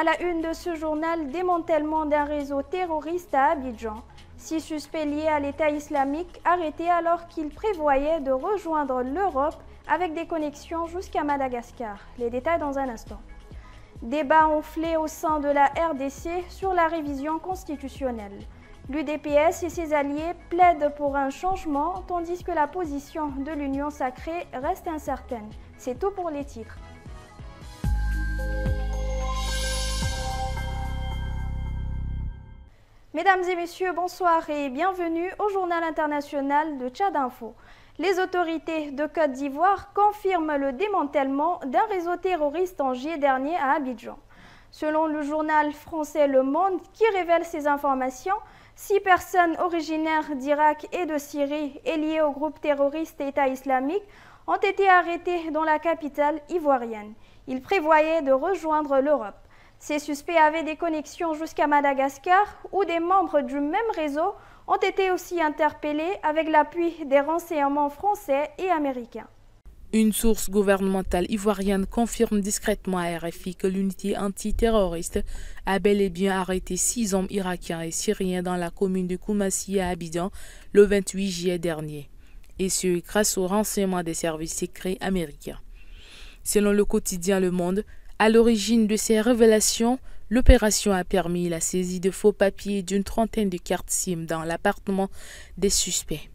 À la une de ce journal, démantèlement d'un réseau terroriste à Abidjan. Six suspects liés à l'État islamique arrêtés alors qu'ils prévoyaient de rejoindre l'Europe avec des connexions jusqu'à Madagascar. Les détails dans un instant. Débat enflé au sein de la RDC sur la révision constitutionnelle. L'UDPS et ses alliés plaident pour un changement, tandis que la position de l'Union sacrée reste incertaine. C'est tout pour les titres. Mesdames et messieurs, bonsoir et bienvenue au journal international de Tchad Info. Les autorités de Côte d'Ivoire confirment le démantèlement d'un réseau terroriste en juillet dernier à Abidjan. Selon le journal français Le Monde, qui révèle ces informations, six personnes originaires d'Irak et de Syrie et liées au groupe terroriste État islamique ont été arrêtées dans la capitale ivoirienne. Ils prévoyaient de rejoindre l'Europe. Ces suspects avaient des connexions jusqu'à Madagascar où des membres du même réseau ont été aussi interpellés avec l'appui des renseignements français et américains. Une source gouvernementale ivoirienne confirme discrètement à RFI que l'unité antiterroriste a bel et bien arrêté six hommes irakiens et syriens dans la commune de Koumassi à Abidjan le 28 juillet dernier, et ce grâce aux renseignements des services secrets américains. Selon le quotidien Le Monde, à l'origine de ces révélations, l'opération a permis la saisie de faux papiers d'une trentaine de cartes SIM dans l'appartement des suspects.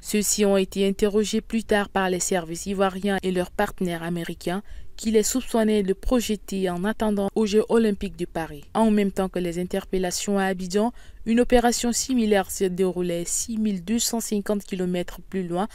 Ceux-ci ont été interrogés plus tard par les services ivoiriens et leurs partenaires américains qui les soupçonnaient de projeter en attendant aux Jeux olympiques de Paris. En même temps que les interpellations à Abidjan, une opération similaire se déroulait 6250 km plus loin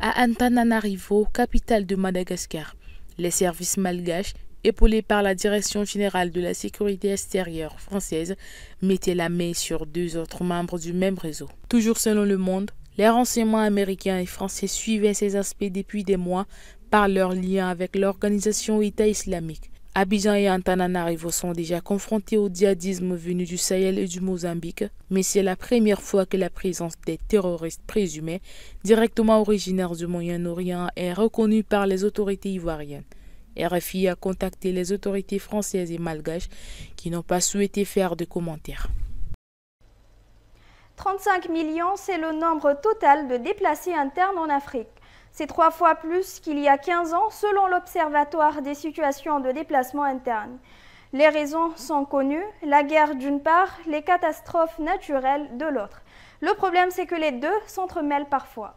à Antananarivo, capitale de Madagascar. Les services malgaches épaulé par la Direction générale de la sécurité extérieure française, mettait la main sur deux autres membres du même réseau. Toujours selon Le Monde, les renseignements américains et français suivaient ces aspects depuis des mois par leur lien avec l'organisation État islamique. Abidjan et Antananarivo sont déjà confrontés au djihadisme venu du Sahel et du Mozambique, mais c'est la première fois que la présence des terroristes présumés, directement originaires du Moyen-Orient, est reconnue par les autorités ivoiriennes. RFI a contacté les autorités françaises et malgaches qui n'ont pas souhaité faire de commentaires. 35 millions, c'est le nombre total de déplacés internes en Afrique. C'est trois fois plus qu'il y a 15 ans selon l'Observatoire des situations de déplacement interne. Les raisons sont connues, la guerre d'une part, les catastrophes naturelles de l'autre. Le problème c'est que les deux s'entremêlent parfois.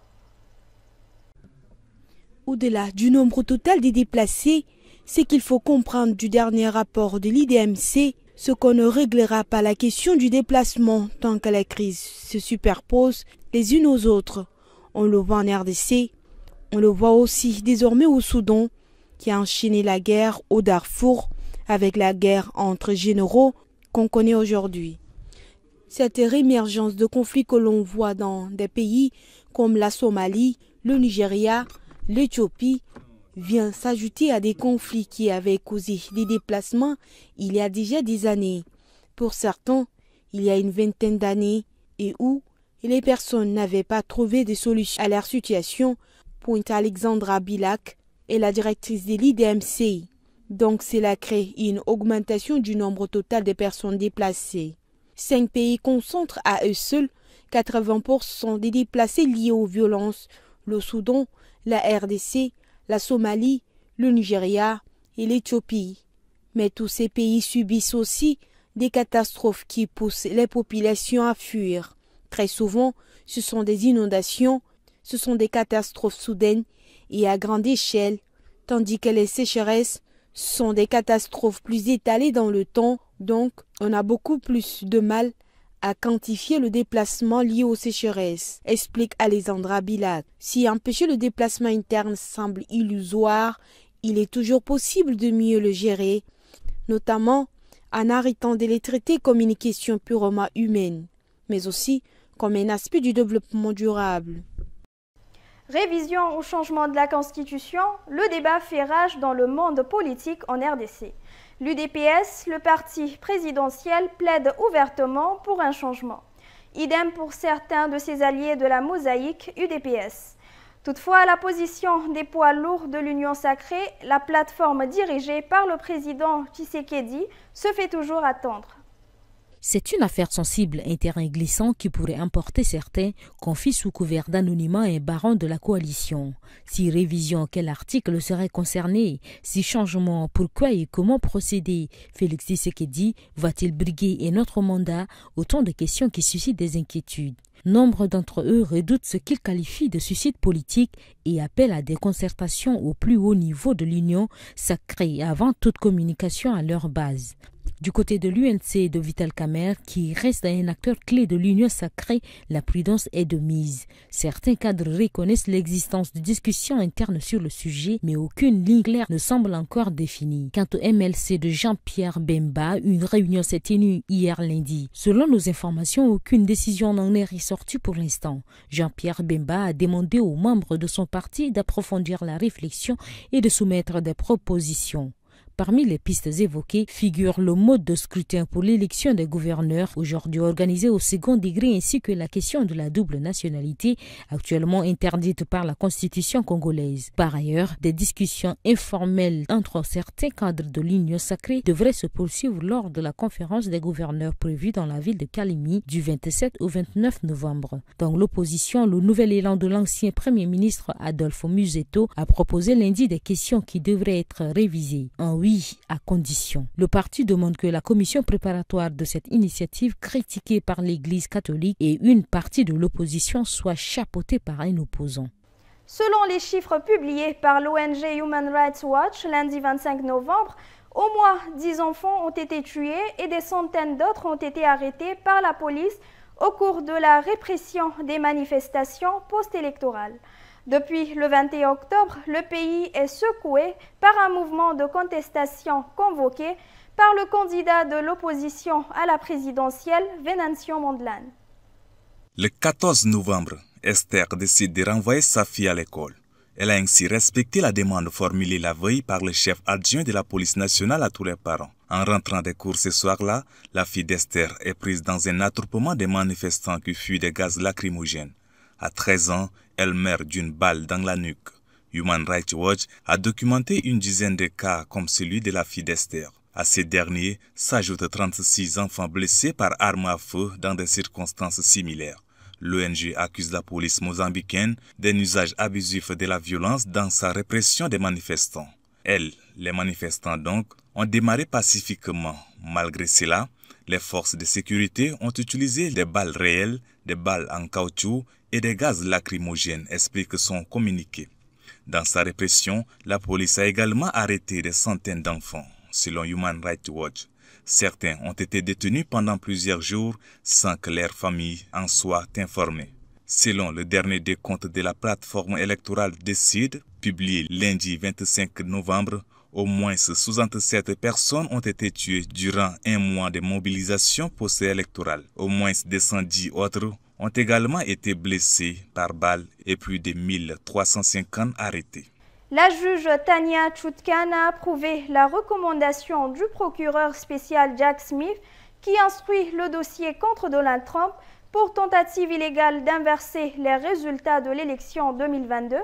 Au-delà du nombre total des déplacés, c'est qu'il faut comprendre du dernier rapport de l'IDMC ce qu'on ne réglera pas la question du déplacement tant que la crise se superpose les unes aux autres. On le voit en RDC, on le voit aussi désormais au Soudan, qui a enchaîné la guerre au Darfour avec la guerre entre généraux qu'on connaît aujourd'hui. Cette réémergence de conflits que l'on voit dans des pays comme la Somalie, le Nigeria, l'Éthiopie vient s'ajouter à des conflits qui avaient causé des déplacements il y a déjà des années. Pour certains, il y a une vingtaine d'années, et où les personnes n'avaient pas trouvé de solution à leur situation, pointe Alexandra Bilak et la directrice de l'IDMC. Donc cela crée une augmentation du nombre total de personnes déplacées. Cinq pays concentrent à eux seuls 80% des déplacés liés aux violences. Le Soudan, la RDC, la Somalie, le Nigeria et l'Éthiopie. Mais tous ces pays subissent aussi des catastrophes qui poussent les populations à fuir. Très souvent, ce sont des inondations, ce sont des catastrophes soudaines et à grande échelle, tandis que les sécheresses sont des catastrophes plus étalées dans le temps, donc on a beaucoup plus de mal à quantifier le déplacement lié aux sécheresses, explique Alexandra Bilac. Si empêcher le déplacement interne semble illusoire, il est toujours possible de mieux le gérer, notamment en arrêtant de les traiter comme une question purement humaine, mais aussi comme un aspect du développement durable. Révision au changement de la Constitution, le débat fait rage dans le monde politique en RDC. L'UDPS, le parti présidentiel, plaide ouvertement pour un changement. Idem pour certains de ses alliés de la mosaïque UDPS. Toutefois, la position des poids lourds de l'Union sacrée, la plateforme dirigée par le président Tshisekedi, se fait toujours attendre. C'est une affaire sensible, un terrain glissant qui pourrait emporter certains, confie sous couvert d'anonymat un baron de la coalition. Si révision, quel article serait concerné Si changement, pourquoi et comment procéder Félix dit, va-t-il briguer un autre mandat Autant de questions qui suscitent des inquiétudes. Nombre d'entre eux redoutent ce qu'ils qualifient de suicide politique et appellent à des concertations au plus haut niveau de l'Union sacrée avant toute communication à leur base. Du côté de l'UNC de Vital Kamer, qui reste un acteur clé de l'Union sacrée, la prudence est de mise. Certains cadres reconnaissent l'existence de discussions internes sur le sujet, mais aucune ligne claire ne semble encore définie. Quant au MLC de Jean-Pierre Bemba, une réunion s'est tenue hier lundi. Selon nos informations, aucune décision n'en est ressortie pour l'instant. Jean-Pierre Bemba a demandé aux membres de son parti d'approfondir la réflexion et de soumettre des propositions. Parmi les pistes évoquées figure le mode de scrutin pour l'élection des gouverneurs, aujourd'hui organisé au second degré, ainsi que la question de la double nationalité, actuellement interdite par la constitution congolaise. Par ailleurs, des discussions informelles entre certains cadres de l'Union sacrée devraient se poursuivre lors de la conférence des gouverneurs prévue dans la ville de Kalimi du 27 au 29 novembre. Dans l'opposition, le nouvel élan de l'ancien Premier ministre Adolfo Musetto a proposé lundi des questions qui devraient être révisées oui, à condition. Le parti demande que la commission préparatoire de cette initiative critiquée par l'Église catholique et une partie de l'opposition soit chapeautée par un opposant. Selon les chiffres publiés par l'ONG Human Rights Watch lundi 25 novembre, au moins 10 enfants ont été tués et des centaines d'autres ont été arrêtés par la police au cours de la répression des manifestations post-électorales. Depuis le 21 octobre, le pays est secoué par un mouvement de contestation convoqué par le candidat de l'opposition à la présidentielle, Venancio Mondlane. Le 14 novembre, Esther décide de renvoyer sa fille à l'école. Elle a ainsi respecté la demande formulée la veille par le chef adjoint de la police nationale à tous les parents. En rentrant des cours ce soir-là, la fille d'Esther est prise dans un attroupement des manifestants qui fuient des gaz lacrymogènes. À 13 ans, elle meurt d'une balle dans la nuque. Human Rights Watch a documenté une dizaine de cas comme celui de la fille d'Esther. À ces derniers s'ajoutent 36 enfants blessés par arme à feu dans des circonstances similaires. L'ONG accuse la police mozambicaine d'un usage abusif de la violence dans sa répression des manifestants. elle les manifestants donc, ont démarré pacifiquement. Malgré cela, les forces de sécurité ont utilisé des balles réelles, des balles en caoutchouc et des gaz lacrymogènes, explique son communiqué. Dans sa répression, la police a également arrêté des centaines d'enfants, selon Human Rights Watch. Certains ont été détenus pendant plusieurs jours sans que leur famille en soit informée. Selon le dernier décompte de la plateforme électorale Décide, publié lundi 25 novembre, au moins 67 personnes ont été tuées durant un mois de mobilisation post-électorale. Au moins 210 autres ont également été blessés par balles et plus de 1350 arrêtés. La juge Tania Chutkan a approuvé la recommandation du procureur spécial Jack Smith qui instruit le dossier contre Donald Trump pour tentative illégale d'inverser les résultats de l'élection 2022,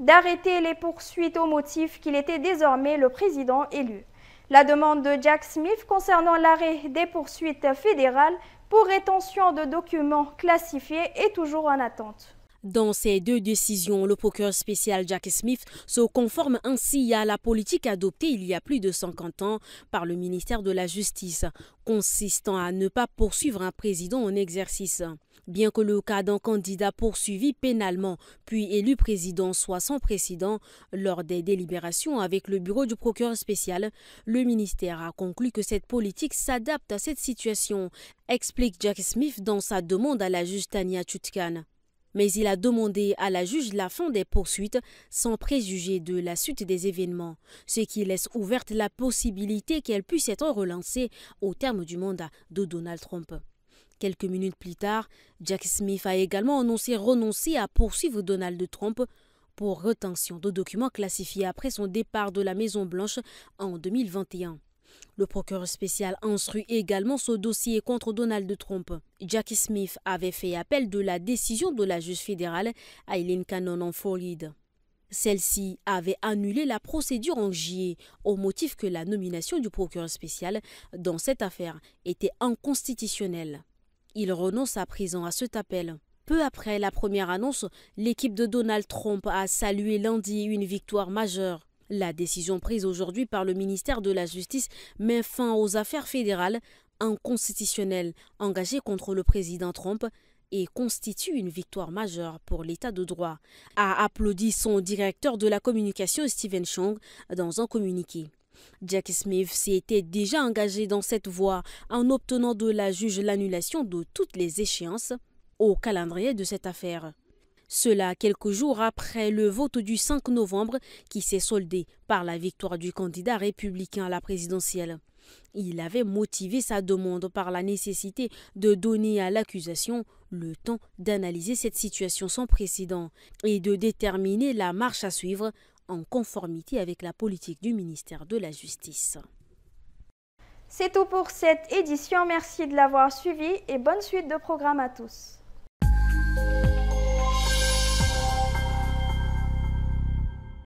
d'arrêter les poursuites au motif qu'il était désormais le président élu. La demande de Jack Smith concernant l'arrêt des poursuites fédérales pour rétention de documents classifiés est toujours en attente. Dans ces deux décisions, le procureur spécial Jack Smith se conforme ainsi à la politique adoptée il y a plus de 50 ans par le ministère de la Justice, consistant à ne pas poursuivre un président en exercice. Bien que le cas d'un candidat poursuivi pénalement puis élu président soit sans précédent, lors des délibérations avec le bureau du procureur spécial, le ministère a conclu que cette politique s'adapte à cette situation, explique Jack Smith dans sa demande à la juge Tania Chutkan mais il a demandé à la juge la fin des poursuites sans préjuger de la suite des événements, ce qui laisse ouverte la possibilité qu'elle puisse être relancée au terme du mandat de Donald Trump. Quelques minutes plus tard, Jack Smith a également annoncé renoncer à poursuivre Donald Trump pour retention de documents classifiés après son départ de la Maison-Blanche en 2021. Le procureur spécial instruit également ce dossier contre Donald Trump. Jackie Smith avait fait appel de la décision de la juge fédérale Eileen Cannon en Floride. Celle-ci avait annulé la procédure en juillet au motif que la nomination du procureur spécial dans cette affaire était inconstitutionnelle. Il renonce à présent à cet appel. Peu après la première annonce, l'équipe de Donald Trump a salué lundi une victoire majeure. La décision prise aujourd'hui par le ministère de la Justice met fin aux affaires fédérales inconstitutionnelles engagées contre le président Trump et constitue une victoire majeure pour l'État de droit, a applaudi son directeur de la communication Stephen Chong dans un communiqué. Jack Smith s'était déjà engagé dans cette voie en obtenant de la juge l'annulation de toutes les échéances au calendrier de cette affaire. Cela quelques jours après le vote du 5 novembre qui s'est soldé par la victoire du candidat républicain à la présidentielle. Il avait motivé sa demande par la nécessité de donner à l'accusation le temps d'analyser cette situation sans précédent et de déterminer la marche à suivre en conformité avec la politique du ministère de la Justice. C'est tout pour cette édition, merci de l'avoir suivi et bonne suite de programme à tous.